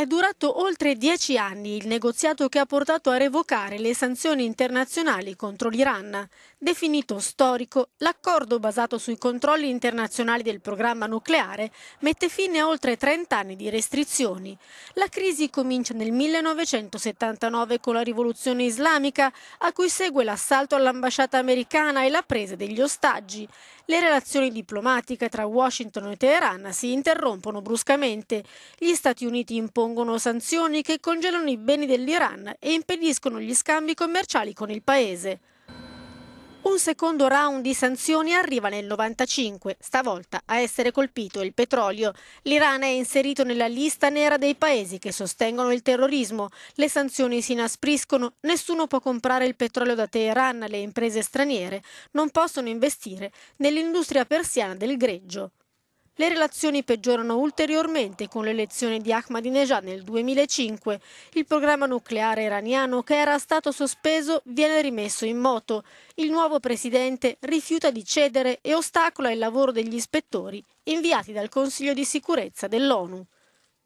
È durato oltre dieci anni il negoziato che ha portato a revocare le sanzioni internazionali contro l'Iran. Definito storico, l'accordo basato sui controlli internazionali del programma nucleare mette fine a oltre 30 anni di restrizioni. La crisi comincia nel 1979 con la rivoluzione islamica, a cui segue l'assalto all'ambasciata americana e la presa degli ostaggi. Le relazioni diplomatiche tra Washington e Teheran si interrompono bruscamente. Gli Stati Uniti impongono impongono sanzioni che congelano i beni dell'Iran e impediscono gli scambi commerciali con il paese. Un secondo round di sanzioni arriva nel 1995, stavolta a essere colpito il petrolio. L'Iran è inserito nella lista nera dei paesi che sostengono il terrorismo. Le sanzioni si inaspriscono, nessuno può comprare il petrolio da Teheran, le imprese straniere non possono investire nell'industria persiana del greggio. Le relazioni peggiorano ulteriormente con l'elezione di Ahmadinejad nel 2005. Il programma nucleare iraniano, che era stato sospeso, viene rimesso in moto. Il nuovo presidente rifiuta di cedere e ostacola il lavoro degli ispettori inviati dal Consiglio di sicurezza dell'ONU.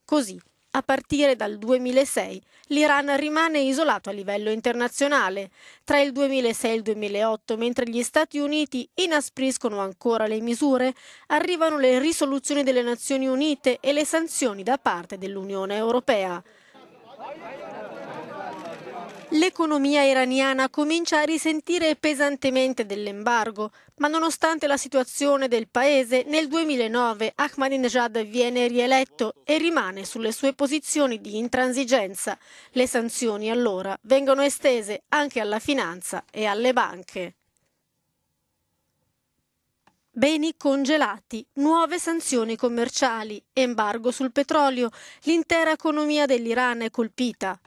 Così a partire dal 2006 l'Iran rimane isolato a livello internazionale. Tra il 2006 e il 2008, mentre gli Stati Uniti inaspriscono ancora le misure, arrivano le risoluzioni delle Nazioni Unite e le sanzioni da parte dell'Unione Europea. L'economia iraniana comincia a risentire pesantemente dell'embargo, ma nonostante la situazione del paese, nel 2009 Ahmadinejad viene rieletto e rimane sulle sue posizioni di intransigenza. Le sanzioni allora vengono estese anche alla finanza e alle banche. Beni congelati, nuove sanzioni commerciali, embargo sul petrolio, l'intera economia dell'Iran è colpita.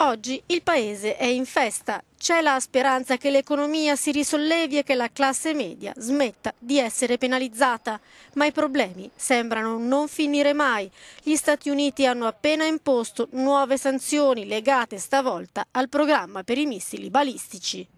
Oggi il paese è in festa. C'è la speranza che l'economia si risollevi e che la classe media smetta di essere penalizzata, ma i problemi sembrano non finire mai. Gli Stati Uniti hanno appena imposto nuove sanzioni legate stavolta al programma per i missili balistici.